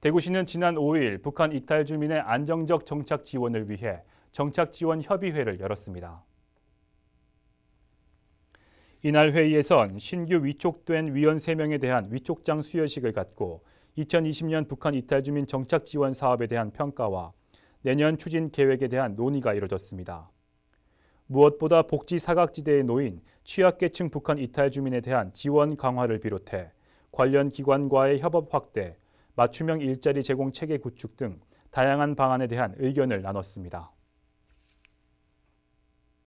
대구시는 지난 5일 북한 이탈 주민의 안정적 정착 지원을 위해 정착 지원 협의회를 열었습니다. 이날 회의에선 신규 위촉된 위원 3명에 대한 위촉장 수여식을 갖고 2020년 북한 이탈 주민 정착 지원 사업에 대한 평가와 내년 추진 계획에 대한 논의가 이뤄졌습니다. 무엇보다 복지 사각지대에 놓인 취약계층 북한 이탈 주민에 대한 지원 강화를 비롯해 관련 기관과의 협업 확대, 맞춤형 일자리 제공 체계 구축 등 다양한 방안에 대한 의견을 나눴습니다.